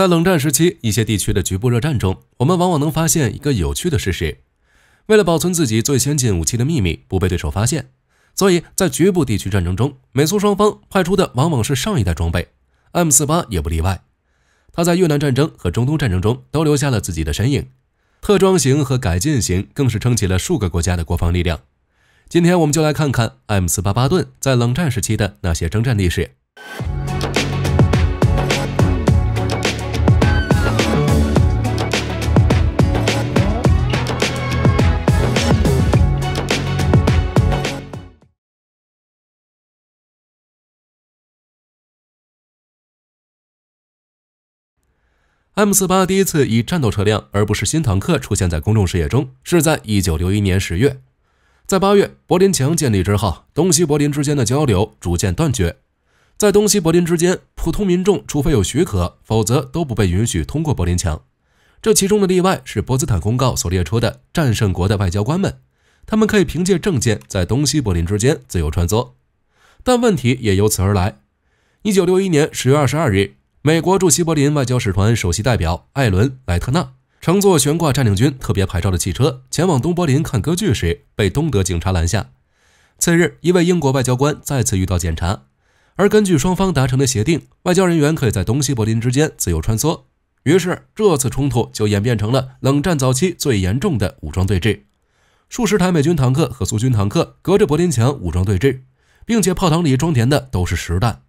在冷战时期，一些地区的局部热战中，我们往往能发现一个有趣的事实：为了保存自己最先进武器的秘密，不被对手发现，所以在局部地区战争中，美苏双方派出的往往是上一代装备。M48 也不例外，它在越南战争和中东战争中都留下了自己的身影。特装型和改进型更是撑起了数个国家的国防力量。今天，我们就来看看 M48 巴顿在冷战时期的那些征战历史。M 四八第一次以战斗车辆而不是新坦克出现在公众视野中，是在一九六一年十月。在八月柏林墙建立之后，东西柏林之间的交流逐渐断绝。在东西柏林之间，普通民众除非有许可，否则都不被允许通过柏林墙。这其中的例外是波茨坦公告所列出的战胜国的外交官们，他们可以凭借证件在东西柏林之间自由穿梭。但问题也由此而来。一九六一年十月二十二日。美国驻西柏林外交使团首席代表艾伦莱特纳乘坐悬挂占领军特别牌照的汽车前往东柏林看歌剧时，被东德警察拦下。次日，一位英国外交官再次遇到检查。而根据双方达成的协定，外交人员可以在东西柏林之间自由穿梭。于是，这次冲突就演变成了冷战早期最严重的武装对峙。数十台美军坦克和苏军坦克隔着柏林墙武装对峙，并且炮膛里装填的都是实弹。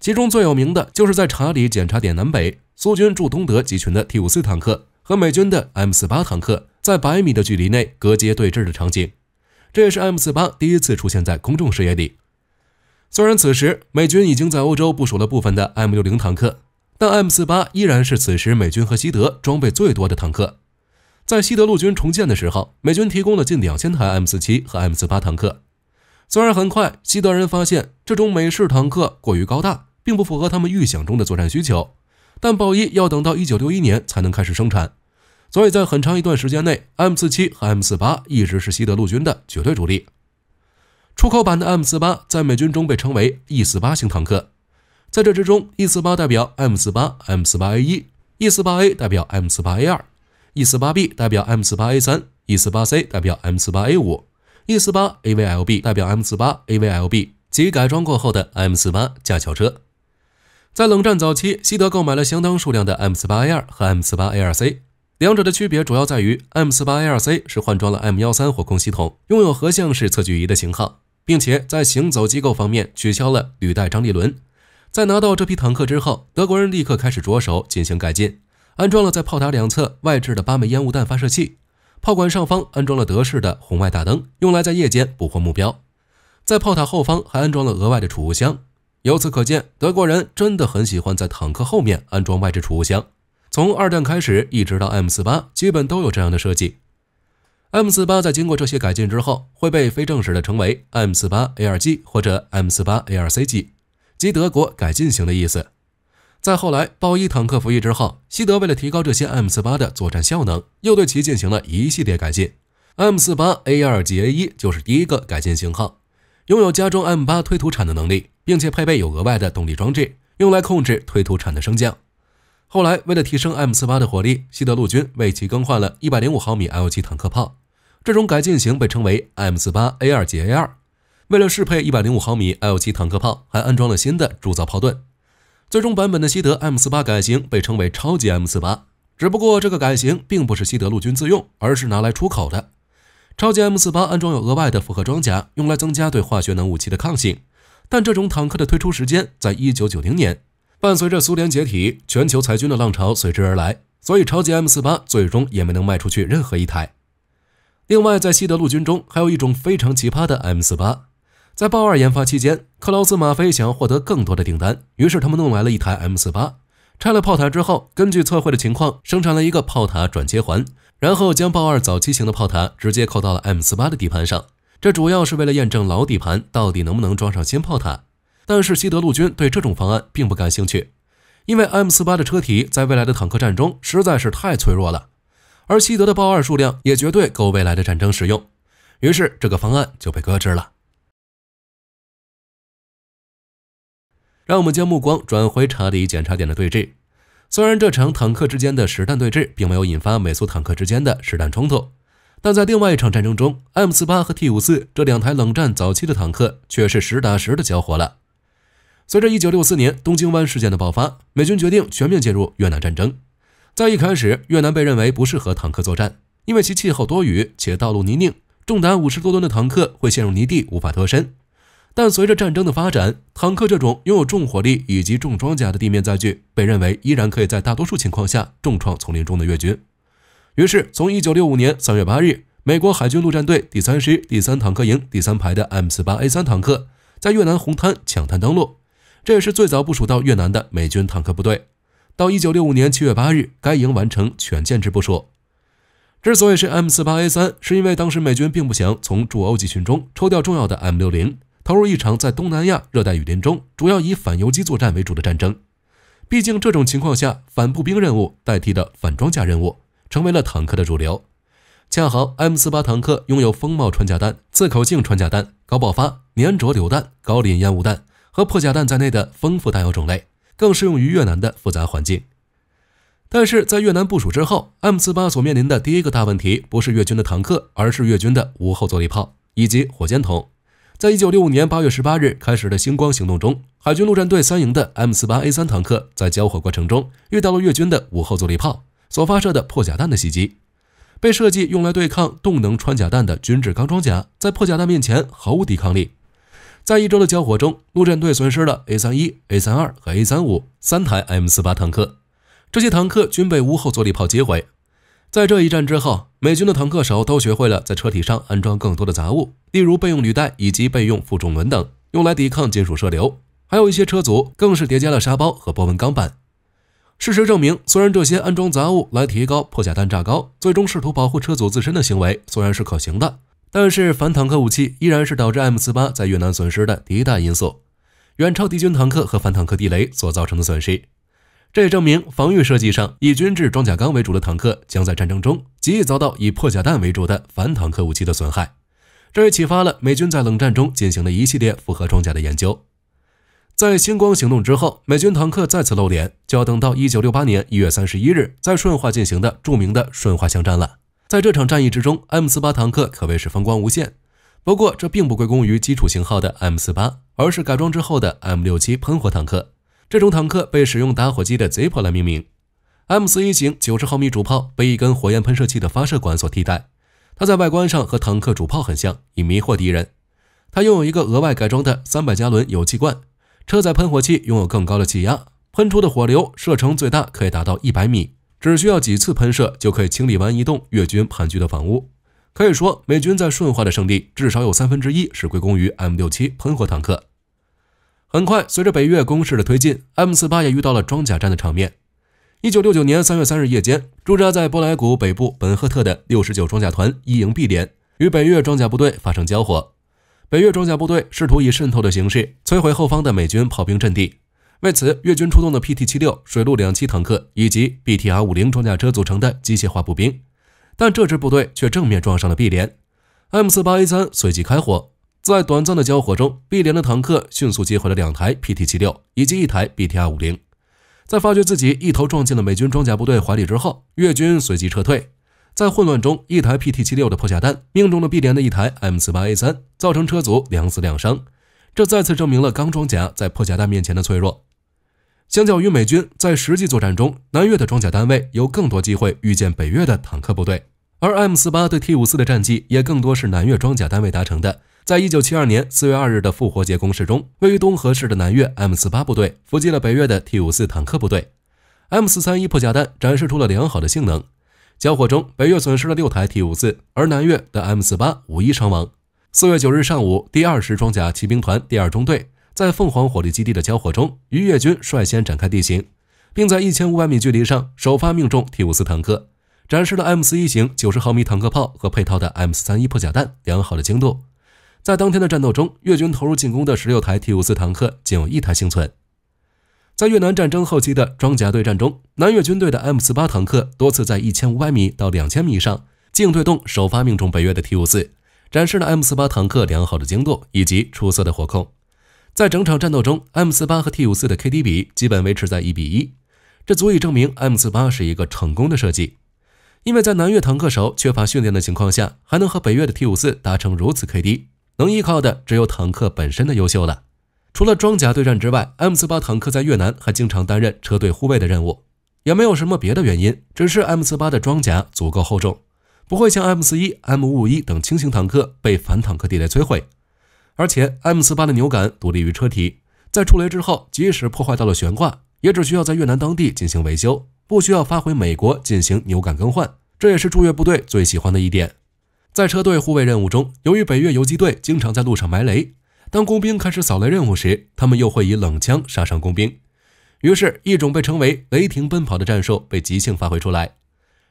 其中最有名的就是在查理检查点南北，苏军驻东德集群的 T 五四坦克和美军的 M 四八坦克在百米的距离内隔街对峙的场景。这也是 M 四八第一次出现在公众视野里。虽然此时美军已经在欧洲部署了部分的 M 六零坦克，但 M 四八依然是此时美军和西德装备最多的坦克。在西德陆军重建的时候，美军提供了近两千台 M 四七和 M 四八坦克。虽然很快，西德人发现这种美式坦克过于高大，并不符合他们预想中的作战需求，但豹一要等到1961年才能开始生产，所以在很长一段时间内，M47 和 M48 一直是西德陆军的绝对主力。出口版的 M48 在美军中被称为 E48 型坦克，在这之中，E48 代表 M48，M48A1，E48A 代表 M48A2，E48B 代表 M48A3，E48C 代表 M48A5。E 四八 AVLB 代表 M 四八 AVLB 及改装过后的 M 四八架桥车。在冷战早期，西德购买了相当数量的 M 四八 A 二和 M 四八 A 二 C，两者的区别主要在于 M 四八 A 二 C 是换装了 M 幺三火控系统，拥有核向式测距仪的型号，并且在行走机构方面取消了履带张力轮。在拿到这批坦克之后，德国人立刻开始着手进行改进，安装了在炮塔两侧外置的八枚烟雾弹发射器。炮管上方安装了德式的红外大灯，用来在夜间捕获目标。在炮塔后方还安装了额外的储物箱。由此可见，德国人真的很喜欢在坦克后面安装外置储物箱。从二战开始一直到 M 四八，基本都有这样的设计。M 四八在经过这些改进之后，会被非正式的称为 M 四八 ARG 或者 M 四八 ARCG，即德国改进型的意思。在后来豹一坦克服役之后，西德为了提高这些 M 四八的作战效能，又对其进行了一系列改进。M 四八 A 二级 A 一就是第一个改进型号，拥有加装 M 八推土铲的能力，并且配备有额外的动力装置，用来控制推土铲的升降。后来，为了提升 M 四八的火力，西德陆军为其更换了一百零五毫米 L 七坦克炮，这种改进型被称为 M 四八 A 二级 A 二。为了适配一百零五毫米 L 七坦克炮，还安装了新的铸造炮盾。最终版本的西德 M 四八改型被称为超级 M 四八，只不过这个改型并不是西德陆军自用，而是拿来出口的。超级 M 四八安装有额外的复合装甲，用来增加对化学能武器的抗性。但这种坦克的推出时间在一九九零年，伴随着苏联解体，全球裁军的浪潮随之而来，所以超级 M 四八最终也没能卖出去任何一台。另外，在西德陆军中还有一种非常奇葩的 M 四八。在豹二研发期间，克劳斯·马菲想要获得更多的订单，于是他们弄来了一台 M48。拆了炮塔之后，根据测绘的情况，生产了一个炮塔转接环，然后将豹二早期型的炮塔直接扣到了 M48 的底盘上。这主要是为了验证老底盘到底能不能装上新炮塔。但是西德陆军对这种方案并不感兴趣，因为 M48 的车体在未来的坦克战中实在是太脆弱了，而西德的豹二数量也绝对够未来的战争使用，于是这个方案就被搁置了。让我们将目光转回查理检查点的对峙。虽然这场坦克之间的实弹对峙并没有引发美苏坦克之间的实弹冲突，但在另外一场战争中，M48 和 T54 这两台冷战早期的坦克却是实打实的交火了。随着1964年东京湾事件的爆发，美军决定全面介入越南战争。在一开始，越南被认为不适合坦克作战，因为其气候多雨且道路泥泞，重达五十多吨的坦克会陷入泥地无法脱身。但随着战争的发展，坦克这种拥有重火力以及重装甲的地面载具被认为依然可以在大多数情况下重创丛林中的越军。于是，从一九六五年三月八日，美国海军陆战队第三师第三坦克营第三排的 M 四八 A 三坦克在越南红滩抢滩登陆，这也是最早部署到越南的美军坦克部队。到一九六五年七月八日，该营完成全建制部署。之所以是 M 四八 A 三，是因为当时美军并不想从驻欧集群中抽调重要的 M 六零。投入一场在东南亚热带雨林中主要以反游击作战为主的战争，毕竟这种情况下，反步兵任务代替的反装甲任务，成为了坦克的主流。恰好 M48 坦克拥有风貌穿甲弹、自口径穿甲弹、高爆发粘着榴弹、高磷烟雾弹和破甲弹在内的丰富弹药种类，更适用于越南的复杂环境。但是在越南部署之后，M48 所面临的第一个大问题不是越军的坦克，而是越军的无后坐力炮以及火箭筒。在一九六五年八月十八日开始的“星光行动”中，海军陆战队三营的 M 四八 A 三坦克在交火过程中遇到了越军的午后坐力炮所发射的破甲弹的袭击。被设计用来对抗动能穿甲弹的均质钢装甲，在破甲弹面前毫无抵抗力。在一周的交火中，陆战队损失了 A 三一、A 三二和 A 三五三台 M 四八坦克，这些坦克均被无后坐力炮击毁。在这一战之后，美军的坦克手都学会了在车体上安装更多的杂物，例如备用履带以及备用负重轮等，用来抵抗金属射流。还有一些车组更是叠加了沙包和波纹钢板。事实证明，虽然这些安装杂物来提高破甲弹炸高，最终试图保护车组自身的行为虽然是可行的，但是反坦克武器依然是导致 M 四八在越南损失的第一大因素，远超敌军坦克和反坦克地雷所造成的损失。这也证明，防御设计上以军制装甲钢为主的坦克，将在战争中极易遭到以破甲弹为主的反坦克武器的损害。这也启发了美军在冷战中进行的一系列复合装甲的研究。在“星光行动”之后，美军坦克再次露脸，就要等到1968年1月31日，在顺化进行的著名的顺化巷战了。在这场战役之中，M48 坦克可谓是风光无限。不过，这并不归功于基础型号的 M48，而是改装之后的 M67 喷火坦克。这种坦克被使用打火机的 Zippo 来命名，M4 型九十毫米主炮被一根火焰喷射器的发射管所替代，它在外观上和坦克主炮很像，以迷惑敌人。它拥有一个额外改装的三百加仑油气罐，车载喷火器拥有更高的气压，喷出的火流射程最大可以达到一百米，只需要几次喷射就可以清理完一栋越军盘踞的房屋。可以说，美军在顺化的胜利至少有三分之一是归功于 M67 喷火坦克。很快，随着北越攻势的推进，M 四八也遇到了装甲战的场面。一九六九年三月三日夜间，驻扎在波莱谷北部本赫特的六十九装甲团一营 B 连与北越装甲部队发生交火。北越装甲部队试图以渗透的形式摧毁后方的美军炮兵阵地，为此越军出动的 PT 七六水陆两栖坦克以及 BTR 五零装甲车组成的机械化步兵，但这支部队却正面撞上了 B 连，M 四八 A 三随即开火。在短暂的交火中，B 连的坦克迅速击毁了两台 PT 七六以及一台 BTI 五零。在发觉自己一头撞进了美军装甲部队怀里之后，越军随即撤退。在混乱中，一台 PT 七六的破甲弹命中了 B 连的一台 M 四八 A 三，造成车组两死两伤。这再次证明了钢装甲在破甲弹面前的脆弱。相较于美军在实际作战中，南越的装甲单位有更多机会遇见北越的坦克部队，而 M 四八对 T 五四的战绩也更多是南越装甲单位达成的。在一九七二年四月二日的复活节攻势中，位于东河市的南越 M 四八部队伏击了北越的 T 五四坦克部队，M 四三一破甲弹展示出了良好的性能。交火中，北越损失了六台 T 五四，而南越的 M 四八无一伤亡。四月九日上午，第二十装甲骑兵团第二中队在凤凰火力基地的交火中，于越军率先展开地形，并在一千五百米距离上首发命中 T 五四坦克，展示了 M 四一型九十毫米坦克炮和配套的 M 四三一破甲弹良好的精度。在当天的战斗中，越军投入进攻的十六台 T 五四坦克仅有一台幸存。在越南战争后期的装甲对战中，南越军队的 M 四八坦克多次在一千五百米到两千米上静对动，首发命中北越的 T 五四，展示了 M 四八坦克良好的精度以及出色的火控。在整场战斗中，M 四八和 T 五四的 K D 比基本维持在一比一，这足以证明 M 四八是一个成功的设计，因为在南越坦克手缺乏训练的情况下，还能和北越的 T 五四达成如此 K D。能依靠的只有坦克本身的优秀了。除了装甲对战之外，M48 坦克在越南还经常担任车队护卫的任务，也没有什么别的原因，只是 M48 的装甲足够厚重，不会像 M41、M551 等轻型坦克被反坦克地雷摧毁。而且 M48 的扭杆独立于车体，在触雷之后，即使破坏到了悬挂，也只需要在越南当地进行维修，不需要发回美国进行扭杆更换。这也是驻越部队最喜欢的一点。在车队护卫任务中，由于北越游击队经常在路上埋雷，当工兵开始扫雷任务时，他们又会以冷枪杀伤工兵。于是，一种被称为“雷霆奔跑”的战术被即兴发挥出来。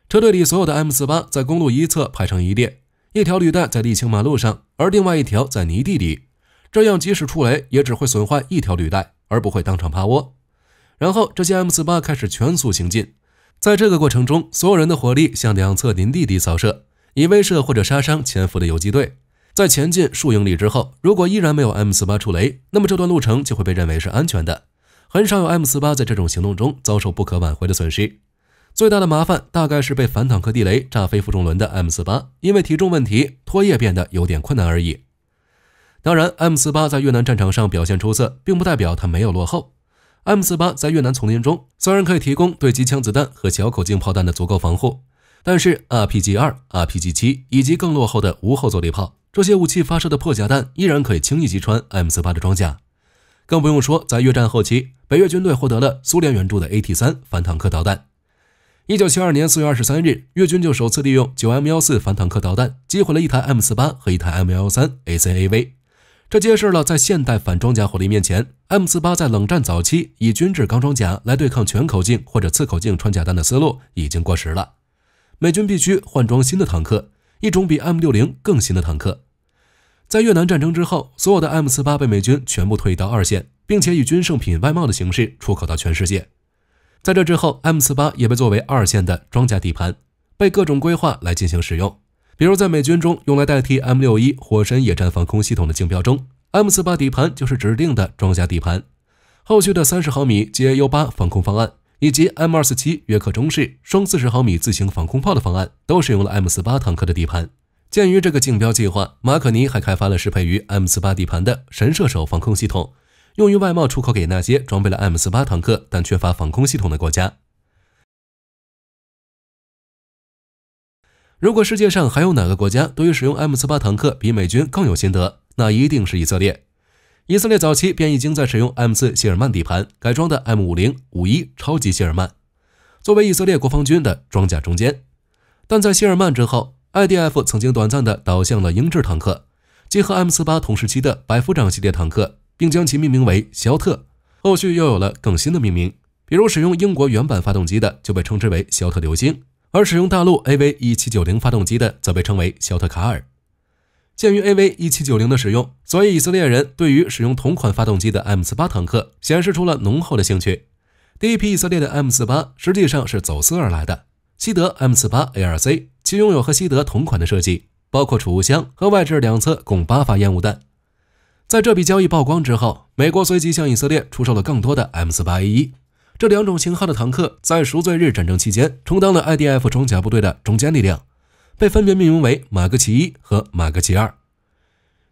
车队里所有的 M48 在公路一侧排成一列，一条履带在沥青马路上，而另外一条在泥地里。这样，即使触雷，也只会损坏一条履带，而不会当场趴窝。然后，这些 M48 开始全速行进，在这个过程中，所有人的火力向两侧泥地里扫射。以威慑或者杀伤潜伏的游击队。在前进数英里之后，如果依然没有 M48 触雷，那么这段路程就会被认为是安全的。很少有 M48 在这种行动中遭受不可挽回的损失。最大的麻烦大概是被反坦克地雷炸飞负重轮的 M48，因为体重问题，拖曳变得有点困难而已。当然，M48 在越南战场上表现出色，并不代表它没有落后。M48 在越南丛林中虽然可以提供对机枪子弹和小口径炮弹的足够防护。但是，RPG 二、RPG 七以及更落后的无后坐力炮，这些武器发射的破甲弹依然可以轻易击穿 M 四八的装甲。更不用说，在越战后期，北越军队获得了苏联援助的 AT 三反坦克导弹。一九七二年四月二十三日，越军就首次利用九 M 幺四反坦克导弹击毁了一台 M 四八和一台 M 幺三 ACAV。这揭示了在现代反装甲火力面前，M 四八在冷战早期以均质钢装甲来对抗全口径或者次口径穿甲弹的思路已经过时了。美军必须换装新的坦克，一种比 M 六零更新的坦克。在越南战争之后，所有的 M 四八被美军全部退到二线，并且以军圣品外贸的形式出口到全世界。在这之后，M 四八也被作为二线的装甲底盘，被各种规划来进行使用。比如在美军中用来代替 M 六一火神野战防空系统的竞标中，M 四八底盘就是指定的装甲底盘。后续的三十毫米 GAU 八防空方案。以及 M247 约克中式双四十毫米自行防空炮的方案，都使用了 M48 坦克的底盘。鉴于这个竞标计划，马可尼还开发了适配于 M48 底盘的“神射手”防空系统，用于外贸出口给那些装备了 M48 坦克但缺乏防空系统的国家。如果世界上还有哪个国家对于使用 M48 坦克比美军更有心得，那一定是以色列。以色列早期便已经在使用 M4 谢尔曼底盘改装的 M50 五一超级谢尔曼，作为以色列国防军的装甲中坚。但在谢尔曼之后，IDF 曾经短暂的倒向了英制坦克，结合 M48 同时期的百夫长系列坦克，并将其命名为肖特。后续又有了更新的命名，比如使用英国原版发动机的就被称之为肖特流星，而使用大陆 AV1790 发动机的则被称为肖特卡尔。鉴于 AV-1790 的使用，所以以色列人对于使用同款发动机的 M48 坦克显示出了浓厚的兴趣。第一批以色列的 M48 实际上是走私而来的西德 m 4 8 a r c 其拥有和西德同款的设计，包括储物箱和外置两侧共八发烟雾弹。在这笔交易曝光之后，美国随即向以色列出售了更多的 M48A1。这两种型号的坦克在赎罪日战争期间充当了 IDF 装甲部队的中坚力量。被分别命名为马格奇一和马格奇二，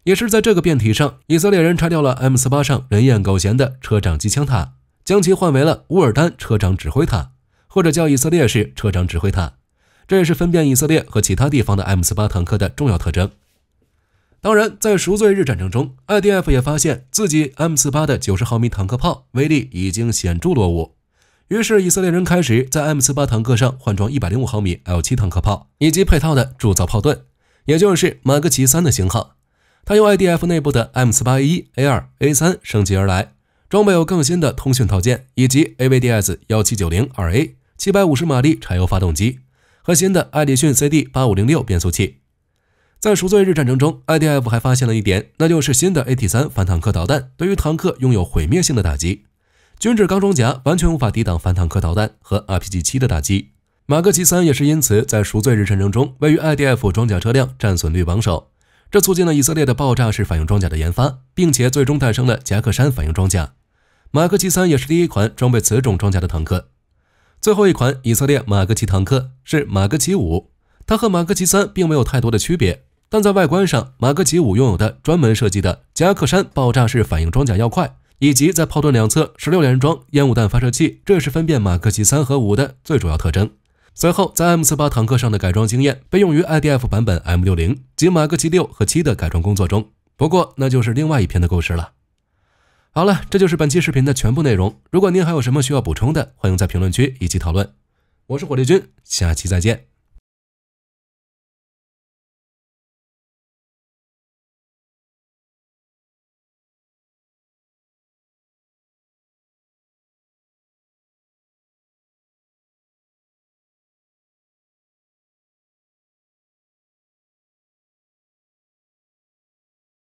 也是在这个变体上，以色列人拆掉了 M48 上人眼狗嫌的车长机枪塔，将其换为了乌尔丹车长指挥塔，或者叫以色列式车长指挥塔。这也是分辨以色列和其他地方的 M48 坦克的重要特征。当然，在赎罪日战争中，IDF 也发现自己 M48 的九十毫米坦克炮威力已经显著落伍。于是，以色列人开始在 M48 坦克上换装105毫米 L7 坦克炮以及配套的铸造炮盾，也就是马格奇三的型号。它由 IDF 内部的 M48A1、A2、A3 升级而来，装备有更新的通讯套件以及 AVDS-17902A 750马力柴油发动机和新的爱迪逊 CD8506 变速器。在赎罪日战争中，IDF 还发现了一点，那就是新的 AT3 反坦克导弹对于坦克拥有毁灭性的打击。均质钢装甲完全无法抵挡反坦克导弹和 RPG 七的打击。马格奇三也是因此在赎罪日战争中位于 IDF 装甲车辆战损率榜首。这促进了以色列的爆炸式反应装甲的研发，并且最终诞生了夹克衫反应装甲。马格奇三也是第一款装备此种装甲的坦克。最后一款以色列马格奇坦克是马格奇五，它和马格奇三并没有太多的区别，但在外观上，马格奇五拥有的专门设计的夹克衫爆炸式反应装甲要快。以及在炮盾两侧十六连装烟雾弹发射器，这是分辨马克级三和五的最主要特征。随后，在 M 四八坦克上的改装经验被用于 IDF 版本 M 六零及马克七六和七的改装工作中。不过，那就是另外一篇的故事了。好了，这就是本期视频的全部内容。如果您还有什么需要补充的，欢迎在评论区一起讨论。我是火力军，下期再见。